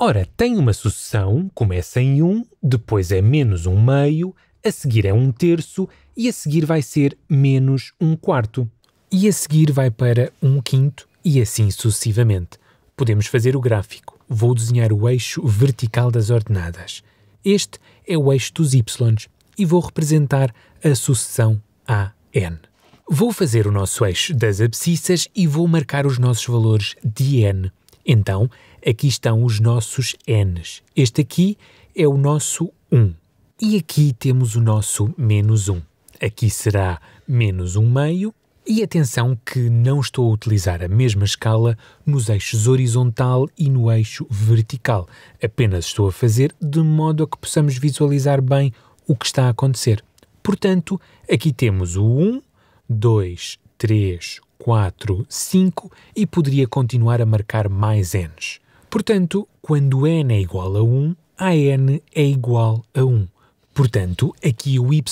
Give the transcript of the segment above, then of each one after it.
Ora, tem uma sucessão, começa em um, depois é menos um meio, a seguir é um terço e a seguir vai ser menos um quarto. E a seguir vai para um quinto e assim sucessivamente. Podemos fazer o gráfico. Vou desenhar o eixo vertical das ordenadas. Este é o eixo dos y e vou representar a sucessão AN. Vou fazer o nosso eixo das abscissas e vou marcar os nossos valores de n. Então, aqui estão os nossos n's. Este aqui é o nosso 1. E aqui temos o nosso menos 1. Aqui será menos 1 meio. E atenção que não estou a utilizar a mesma escala nos eixos horizontal e no eixo vertical. Apenas estou a fazer de modo a que possamos visualizar bem o que está a acontecer. Portanto, aqui temos o 1, 2, 3, 4, 5 e poderia continuar a marcar mais n's. Portanto, quando n é igual a 1, a n é igual a 1. Portanto, aqui o y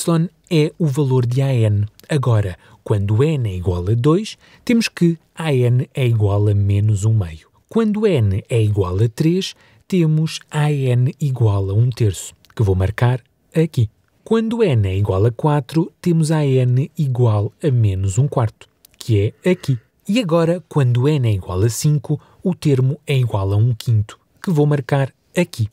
é o valor de AN. Agora, quando n é igual a 2, temos que AN é igual a menos 1 meio. Quando n é igual a 3, temos AN igual a 1 terço, que vou marcar aqui. Quando n é igual a 4, temos AN igual a menos 1 quarto que é aqui. E agora, quando n é igual a 5, o termo é igual a 1 quinto, que vou marcar aqui.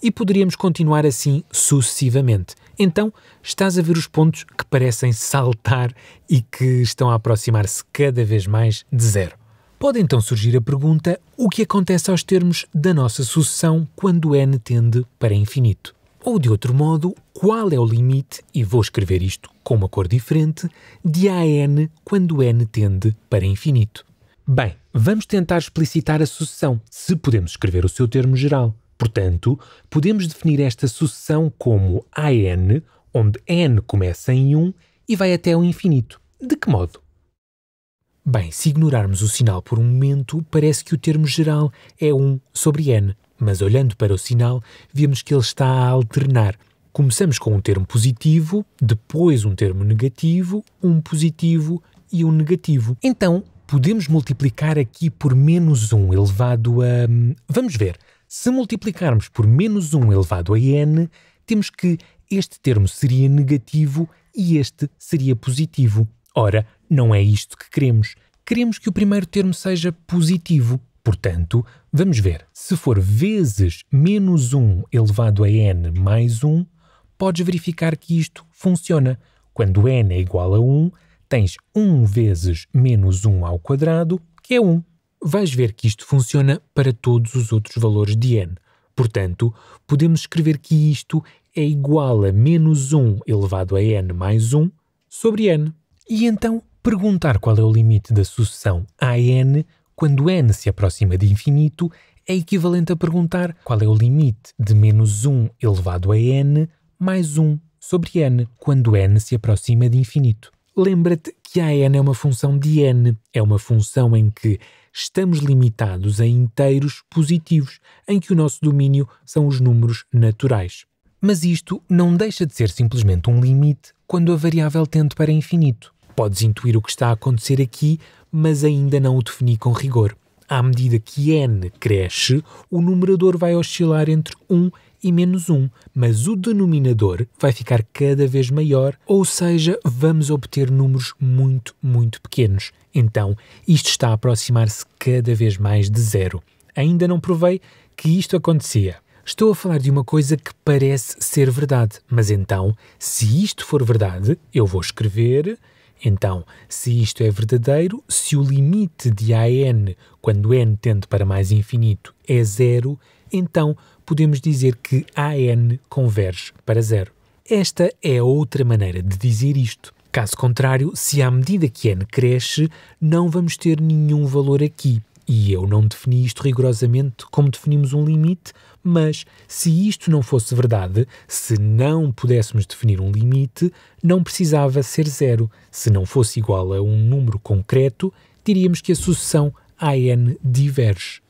E poderíamos continuar assim sucessivamente. Então, estás a ver os pontos que parecem saltar e que estão a aproximar-se cada vez mais de zero. Pode então surgir a pergunta: o que acontece aos termos da nossa sucessão quando n tende para infinito? Ou de outro modo, qual é o limite, e vou escrever isto com uma cor diferente, de AN quando n tende para infinito? Bem, vamos tentar explicitar a sucessão, se podemos escrever o seu termo geral. Portanto, podemos definir esta sucessão como AN, onde n começa em 1 e vai até ao infinito. De que modo? Bem, se ignorarmos o sinal por um momento, parece que o termo geral é 1 sobre n mas olhando para o sinal, vemos que ele está a alternar. Começamos com um termo positivo, depois um termo negativo, um positivo e um negativo. Então, podemos multiplicar aqui por menos 1 elevado a. Hum, vamos ver. Se multiplicarmos por menos 1 elevado a n, temos que este termo seria negativo e este seria positivo. Ora, não é isto que queremos. Queremos que o primeiro termo seja positivo. Portanto, vamos ver, se for vezes menos 1 elevado a n mais 1, podes verificar que isto funciona. Quando n é igual a 1, tens 1 vezes menos 1 ao quadrado, que é 1. Vais ver que isto funciona para todos os outros valores de n. Portanto, podemos escrever que isto é igual a menos 1 elevado a n mais 1 sobre n. E então, perguntar qual é o limite da sucessão a n quando n se aproxima de infinito, é equivalente a perguntar qual é o limite de menos 1 elevado a n mais 1 sobre n, quando n se aproxima de infinito. Lembra-te que a n é uma função de n, é uma função em que estamos limitados a inteiros positivos, em que o nosso domínio são os números naturais. Mas isto não deixa de ser simplesmente um limite quando a variável tende para infinito. Podes intuir o que está a acontecer aqui, mas ainda não o defini com rigor. À medida que n cresce, o numerador vai oscilar entre 1 e menos 1, mas o denominador vai ficar cada vez maior, ou seja, vamos obter números muito, muito pequenos. Então, isto está a aproximar-se cada vez mais de zero. Ainda não provei que isto acontecia. Estou a falar de uma coisa que parece ser verdade, mas então, se isto for verdade, eu vou escrever então, se isto é verdadeiro, se o limite de AN, quando n tende para mais infinito, é zero, então podemos dizer que AN converge para zero. Esta é outra maneira de dizer isto. Caso contrário, se à medida que n cresce, não vamos ter nenhum valor aqui. E eu não defini isto rigorosamente como definimos um limite, mas se isto não fosse verdade, se não pudéssemos definir um limite, não precisava ser zero. Se não fosse igual a um número concreto, diríamos que a sucessão AN diverge.